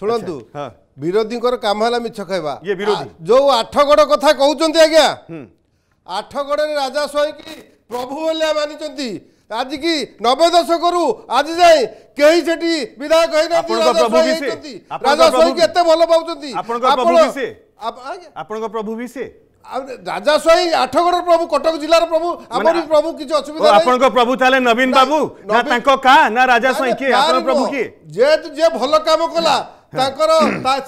ଶୁଣନ୍ତୁ ବିରୋଧୀଙ୍କର କାମ ହେଲା ମିଛ ଖାଇବା ଯୋଉ ଆଠଗଡ଼ କଥା କହୁଛନ୍ତି ଆଜ୍ଞା ଆଠଗଡ଼ରେ ରାଜା ସ୍ୱାଇଁକି ପ୍ରଭୁ ବୋଲି ମାନିଛନ୍ତି ଆଜିକି ନବେ ଦଶକରୁ ଆଜି ଯାଏ କେହି ସେଠି ବିଧାୟକ ହେଇନାହାନ୍ତି ରାଜା ସ୍ୱାଇଁକି ଏତେ ଭଲ ପାଉଛନ୍ତି ଆପଣଙ୍କ ପ୍ରଭୁ ବି ସେ ରାଜା ସ୍ୱାଇଁ ଆଠଗଡ଼ର ପ୍ରଭୁ କଟକ ଜିଲ୍ଲାର ପ୍ରଭୁ ଆମର ପ୍ରଭୁ କିଛି ଅସୁବିଧା ଆପଣଙ୍କ ପ୍ରଭୁ ତାହେଲେ ନବୀନ ବାବୁ ନା ତାଙ୍କ କା ନା ରାଜା ସ୍ୱାଇଁ କିଏ ଆପଣଙ୍କ ପ୍ରଭୁ କିଏ ଯିଏ ଭଲ କାମ କଲା ତାଙ୍କର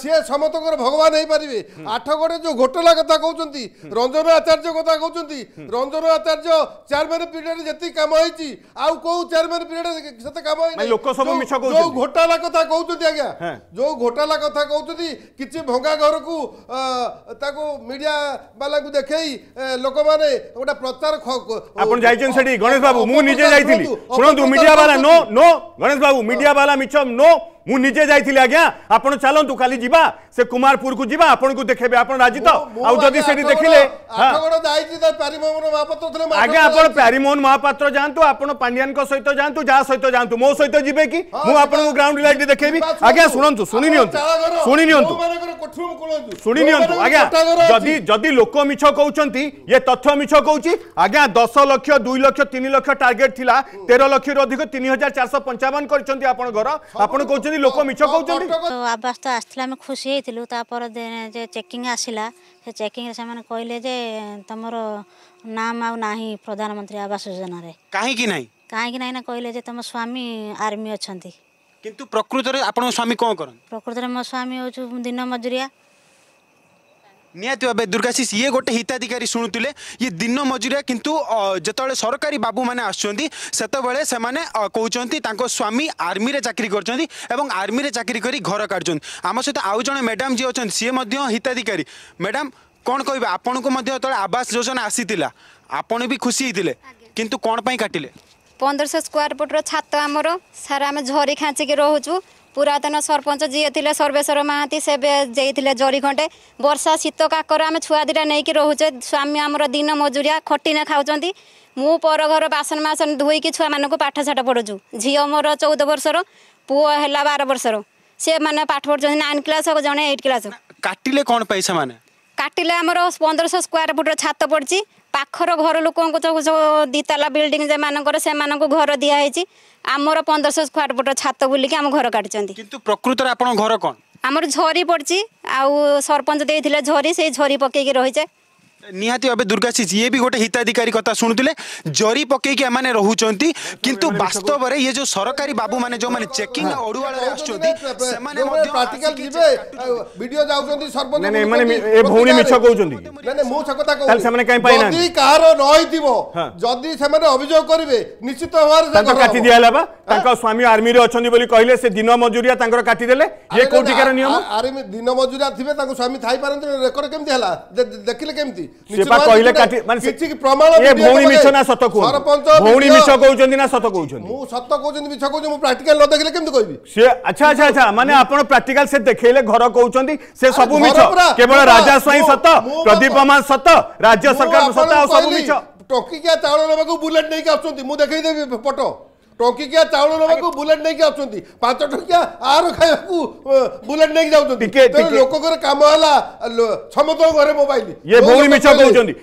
ସିଏ ସମସ୍ତଙ୍କର ଭଗବାନ ହେଇପାରିବେ ଆଠଗଡ଼ରେ ଯେଉଁ ଘୋଟଲା କଥା କହୁଛନ୍ତି ରଞ୍ଜନ ଆଚାର୍ଯ୍ୟ କଥା କହୁଛନ୍ତି ରଞ୍ଜନ ଆଚାର୍ଯ୍ୟ ଚେୟାରମ୍ୟାନ୍ ପିରିୟଡ଼ରେ ଯେତିକି କାମ ହେଇଛି ଆଉ କୋଉ ଚେୟାରମ୍ୟାନ୍ ପିରିୟଡ଼ରେ ସେତେ କାମ ହେଇନି ଯୋଉ ଘୋଟାଲା କଥା କହୁଛନ୍ତି ଆଜ୍ଞା ଯୋଉ ଘୋଟାଲା କଥା କହୁଛନ୍ତି କିଛି ଭଙ୍ଗା ଘରକୁ ତାକୁ ମିଡିଆ ବାଲାକୁ ଦେଖେଇ ଲୋକମାନେ ଗୋଟେ ପ୍ରଚାର ଆପଣ ଯାଇଛନ୍ତି ସେଠି ଗଣେଶ ବାବୁ ମୁଁ ନିଜେ ଯାଇଥିଲି ଶୁଣନ୍ତୁ ମିଡିଆ ବାଲା no no Ganesh Babu media ବାଲା ମିଛ ନୋ मुझे आज्ञा आप चलतु खाली जीवा से कुमारपुर को जी आप देखे राजी तो आदि से देखिए आज्ञा प्यारिमोहन महापात्र जायान सहित जातु जहाँ सहित जातु मो सहित जी कि ग्राउंड लाइट देखेबी आज्ञा शुणु शुणी शुणी ଶୁଣି ନିଅନ୍ତୁ ଆଜ୍ଞା ଯଦି ଯଦି ଲୋକ ମିଛ କହୁଛନ୍ତି ଇଏ ତଥ୍ୟ ମିଛ କହୁଛି ଆଜ୍ଞା ଦଶ ଲକ୍ଷ ଦୁଇ ଲକ୍ଷ ତିନି ଲକ୍ଷ ଟାର୍ଗେଟ ଥିଲା ତେର ଲକ୍ଷରୁ ଅଧିକ ତିନି ହଜାର ଚାରିଶହ ପଞ୍ଚାବନ କରିଛନ୍ତି ଆପଣ ଘର ଆପଣ କହୁଛନ୍ତି ଲୋକ ମିଛ କହୁଛନ୍ତି ଆବାସ ତ ଆସିଥିଲା ଆମେ ଖୁସି ହେଇଥିଲୁ ତାପରେ ଯେ ଚେକିଂ ଆସିଲା ସେ ଚେକିଂରେ ସେମାନେ କହିଲେ ଯେ ତମର ନାମ ଆଉ ନାହିଁ ପ୍ରଧାନମନ୍ତ୍ରୀ ଆବାସ ଯୋଜନାରେ କାହିଁକି ନାହିଁ କାହିଁକି ନାହିଁ ନା କହିଲେ ଯେ ତମ ସ୍ୱାମୀ ଆର୍ମି ଅଛନ୍ତି কিন্তু প্রকৃতরে আপনার স্বামী কম করেন প্রকৃতরে মো স্বামী হচ্ছে দিন মজুরিয়া ନିହାତି ଭାବେ ଦୁର୍ଗାଶିଷ ଇଏ ଗୋଟେ ହିତାଧିକାରୀ ଶୁଣୁଥିଲେ ଇଏ ଦିନ ମଜୁରିଆ କିନ୍ତୁ ଯେତେବେଳେ ସରକାରୀ ବାବୁମାନେ ଆସୁଛନ୍ତି ସେତେବେଳେ ସେମାନେ କହୁଛନ୍ତି ତାଙ୍କ ସ୍ୱାମୀ ଆର୍ମିରେ ଚାକିରି କରିଛନ୍ତି ଏବଂ ଆର୍ମିରେ ଚାକିରି କରି ଘର କାଢ଼ୁଛନ୍ତି ଆମ ସହିତ ଆଉ ଜଣେ ମ୍ୟାଡ଼ାମ୍ ଯିଏ ଅଛନ୍ତି ସିଏ ମଧ୍ୟ ହିତାଧିକାରୀ ମ୍ୟାଡ଼ାମ୍ କ'ଣ କହିବେ ଆପଣଙ୍କୁ ମଧ୍ୟ ଯେତେବେଳେ ଆବାସ ଯୋଜନା ଆସିଥିଲା ଆପଣ ବି ଖୁସି ହେଇଥିଲେ କିନ୍ତୁ କ'ଣ ପାଇଁ କାଟିଲେ ପନ୍ଦରଶହ ସ୍କୋୟାର ଫୁଟ୍ର ଛାତ ଆମର ସାରା ଆମେ ଝରି ଖାଞ୍ଚିକି ରହୁଛୁ ପୁରାତନ ସରପଞ୍ଚ ଯିଏ ଥିଲେ ସର୍ବେଶ୍ୱର ମହାନ୍ତି ସେ ଯାଇଥିଲେ ଜରି ଖଣ୍ଡେ ବର୍ଷା ଶୀତ କାକର ଆମେ ଛୁଆ ଦୁଇଟା ନେଇକି ରହୁଛେ ସ୍ୱାମୀ ଆମର ଦିନ ମଜୁରିଆ ଖଟିନା ଖାଉଛନ୍ତି ମୁଁ ପର ଘର ବାସନ ବାସନ ଧୋଇକି ଛୁଆମାନଙ୍କୁ ପାଠଶାଠ ପଢ଼ୁଛୁ ଝିଅ ମୋର ଚଉଦ ବର୍ଷର ପୁଅ ହେଲା ବାର ବର୍ଷର ସେମାନେ ପାଠ ପଢ଼ୁଛନ୍ତି ନାଇନ୍ କ୍ଲାସ୍ ହେବ ଜଣେ ଏଇଟ୍ କ୍ଲାସ୍ କାଟିଲେ କ'ଣ ପାଇଁ ସେମାନେ କାଟିଲେ ଆମର ପନ୍ଦରଶହ ସ୍କୋୟାର ଫୁଟ୍ର ଛାତ ପଡ଼ିଛି ପାଖର ଘର পাখর ଯେଉଁ লোকଙ୍କୁ দুইতলা ବିଲ୍ଡିଂ ଯେମାନଙ୍କର ସେମାନଙ୍କୁ ଘର ଦିଆହେଇଛି ଆମର ପନ୍ଦରଶହ ସ୍କୋୟାର ଫୁଟ ଛାତ ବୁଲିକି ଆମ ଘର କାଟିଛନ୍ତି କିନ୍ତୁ ପ୍ରକୃତରେ ଆପଣ ଘର କ'ଣ ଆମର ଝରି ପଡ଼ିଛି ଆଉ ସରପଞ୍ଚ ଦେଇଥିଲେ ଝରି ସେଇ ଝରି ପକେଇକି ରହିଛେ ନିହାତି ଭାବେ ଦୁର୍ଗାଶିଷ ଇଏ ବି ଗୋଟେ ହିତାଧିକାରୀ କଥା ଶୁଣୁଥିଲେ ଜରି ପକେଇକି ଏମାନେ ରହୁଛନ୍ତି କିନ୍ତୁ ବାସ୍ତବରେ ଇଏ ଯୋଉ ସରକାରୀ ବାବୁମାନେ ଯୋଉମାନେ ଚେକିଂ ଅଡୁଆଳରେ ଆସୁଛନ୍ତି ସେମାନେ ମଧ୍ୟ ପ୍ରାକ୍ଟିକାଲ ଯିବେ ଭିଡିଓ ଯାଉଛନ୍ତି ସରପଞ୍ଚ ଏମାନେ ଏ ଭଉଣୀ ମିଛ କହୁଛନ୍ତି ମାନେ ମୁଁ ସେ କଥା କହୁଛି ସେମାନେ କାଇଁ ପାଇନା ଯଦି କାହାର ନ ହେଇଥିବ ଯଦି ସେମାନେ ଅଭିଯୋଗ କରିବେ ନିଶ୍ଚିତ ଭାବରେ ତାଙ୍କ କାଟି ଦିଆ ହେଲା ବା ତାଙ୍କ ସ୍ୱାମୀ ଆର୍ମିରେ ଅଛନ୍ତି ବୋଲି କହିଲେ ସେ ଦିନ ମଜୁରିଆ ତାଙ୍କର କାଟି ଦେଲେ ଇଏ କୋଉଠିକାର ନିୟମ ଆର୍ମି ଦିନ ମଜୁରିଆ ଥିବେ ତାଙ୍କ ସ୍ୱାମୀ ଥାଇପାରନ୍ତି ରେକର୍ଡ କେମିତି ହେଲା ଦେଖିଲେ କେମିତି ସେବା କହିଲେ କାଟି ମାନେ କିଛି ପ୍ରମାଣ ଏ ଭଉଣୀ ମିଛ ନା ସତ କହୁଛନ୍ତି ସରପଞ୍ଚ ଭଉଣୀ ମିଛ କହୁଛନ୍ତି ନା ସତ କହୁଛନ୍ତି ମୁଁ ସତ କହୁଛନ୍ତି ମିଛ କହୁଛି ମୁଁ ପ୍ରାକ୍ଟିକାଲ ନ ଦେଖିଲେ କେମିତି କହିବି ସେ ଆଚ୍ଛା ଆଚ୍ଛା ଆଚ୍ଛା ମାନେ ଆପଣ ପ୍ରାକ୍ଟିକାଲ ସେ ଦେଖେଇଲେ ଘର କହୁଛନ୍ତି ସେ ସବୁ ମିଛ କେବଳ ରାଜା ସ୍ୱାଇଁ ସତ ପ୍ରଦୀପ ଅମାନ ସତ ରାଜ୍ୟ ସରକାର ସତ ଆଉ ସବୁ ମିଛ ଟକିକିଆ ଚାଉଳ ନେବାକୁ ବୁଲେଟ୍ ନେଇକି ଆସୁଛନ୍ତି ମୁଁ ଦେଖେଇଦେବି ଫଟୋ ଟଙ୍କିକିଆ ଚାଉଳ ନେବାକୁ ବୁଲେଟ୍ ନେଇକି ଆସୁଛନ୍ତି ପାଞ୍ଚ ଟଙ୍କିଆ ଆର ଖାଇବାକୁ ବୁଲେଟ୍ ନେଇକି ଯାଉଛନ୍ତି ଲୋକଙ୍କର କାମ ହେଲା ସମସ୍ତଙ୍କ ଘରେ ମୋବାଇଲ ଇଏ ଭଉଣୀ ମିଛ କହୁଛନ୍ତି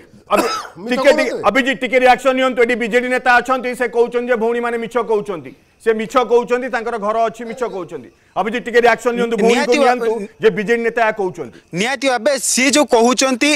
ଅଭିଜିତ ଟିକେ ରିଆକ୍ସନ ନିଅନ୍ତୁ ଏଠି ବିଜେଡି ନେତା ଅଛନ୍ତି ସେ କହୁଛନ୍ତି ଯେ ଭଉଣୀମାନେ ମିଛ କହୁଛନ୍ତି ସେ ମିଛ କହୁଛନ୍ତି ତାଙ୍କର ଘର ଅଛି ମିଛ କହୁଛନ୍ତି ଅଭିଜିତ ଟିକେ ରିଆକ୍ସନ ନିଅନ୍ତୁ ଭଉଣୀକୁ ନିଅନ୍ତୁ ଯେ ବିଜେଡି ନେତା ଏହା କହୁଛନ୍ତି ନିହାତି ଭାବେ ସିଏ ଯୋଉ କହୁଛନ୍ତି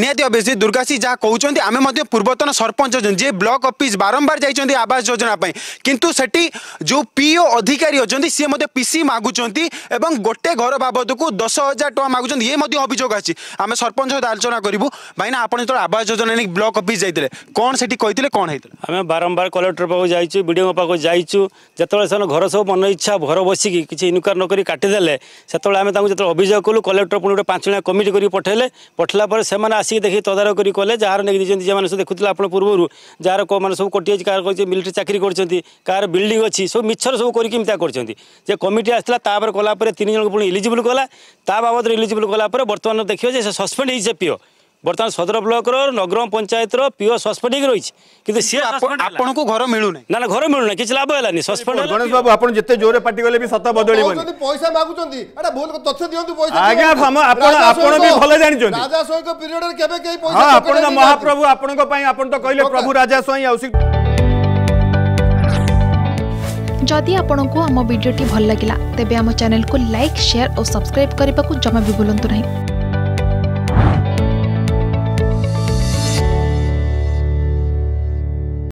ନିହାତି ଅବଶ୍ୟ ଦୁର୍ଗାଶ୍ରୀ ଯାହା କହୁଛନ୍ତି ଆମେ ମଧ୍ୟ ପୂର୍ବତନ ସରପଞ୍ଚ ଅଛନ୍ତି ଯିଏ ବ୍ଲକ ଅଫିସ୍ ବାରମ୍ବାର ଯାଇଛନ୍ତି ଆବାସ ଯୋଜନା ପାଇଁ କିନ୍ତୁ ସେଠି ଯେଉଁ ପିଓ ଅଧିକାରୀ ଅଛନ୍ତି ସିଏ ମଧ୍ୟ ପିସି ମାଗୁଛନ୍ତି ଏବଂ ଗୋଟେ ଘର ବାବଦକୁ ଦଶ ହଜାର ଟଙ୍କା ମାଗୁଛନ୍ତି ଇଏ ମଧ୍ୟ ଅଭିଯୋଗ ଆସିଛି ଆମେ ସରପଞ୍ଚ ସହିତ ଆଲୋଚନା କରିବୁ ଭାଇନା ଆପଣ ଯେତେବେଳେ ଆବାସ ଯୋଜନା ନେଇକି ବ୍ଲକ ଅଫିସ୍ ଯାଇଥିଲେ କ'ଣ ସେଠି କହିଥିଲେ କ'ଣ ହେଇଥିଲା ଆମେ ବାରମ୍ବାର କଲେକ୍ଟର ପାଖକୁ ଯାଇଛୁ ବିଡ଼ିଓଙ୍କ ପାଖକୁ ଯାଇଛୁ ଯେତେବେଳେ ସେମାନେ ଘର ସବୁ ମନ ଇଚ୍ଛା ଘର ବସିକି କିଛି ଇନକ୍ୱାର ନକରି କାଟିଦେଲେ ସେତେବେଳେ ଆମେ ତାଙ୍କୁ ଯେତେବେଳେ ଅଭିଯୋଗ କଲୁ କଲେକ୍ଟର ପୁଣି ଗୋଟେ ପାଞ୍ଚ ଜଣିଆ କମିଟି କରିକି ପଠାଇଲେ ପଠାଇଲା ପରେ ସେମାନେ আপনার আসিকি দেখি তদারকি কলে যার নাকি দিয়েছেন যে সব দেখুলে আপনার পূর্বর যার মানে সব কটি আছে কার করছে মিলিটারি চাকরি করছেন কার বিল্ডিং অছি সব মিছর সব করি এমতা করছেন যে কমিটি আসলা তাপরে কলাপরে তিন জনক পুঁ ইলিজিবল কলা তা বাবদরে ইলিজিবল কলাপরে বর্তমান দেখিও যে সে সসপেন্ড হয়েছে পিও বর্তমান সদর ব্লকর নগ্রাম পঞ্চায়েতর পিও সসপেন্ডিং রয়েছে কিন্তু সে আপনার ঘর মিলু না না ঘর মিলু না কিছু লাভ হলানি সসপেন্ড গণেশ বাবু আপনার যেতে জোরে পাটি গেলে সত বদলি পয়সা মাগুচন্তি এটা বহুত তথ্য দিওন্তু পয়সা আগে আপন আপন বি ভালো জানিছন্তি রাজা সোই পিরিয়ড কেবে কেই পয়সা হ্যাঁ মহাপ্রভু আপনার পাই তো কইলে প্রভু রাজা সোই আউসি যদি আপনার আম ভিডিওটি ভাল লাগিলা তেবে আমার চ্যানেল লাইক শেয়ার ও সবসক্রাইব করা জমা বি ভুলতু না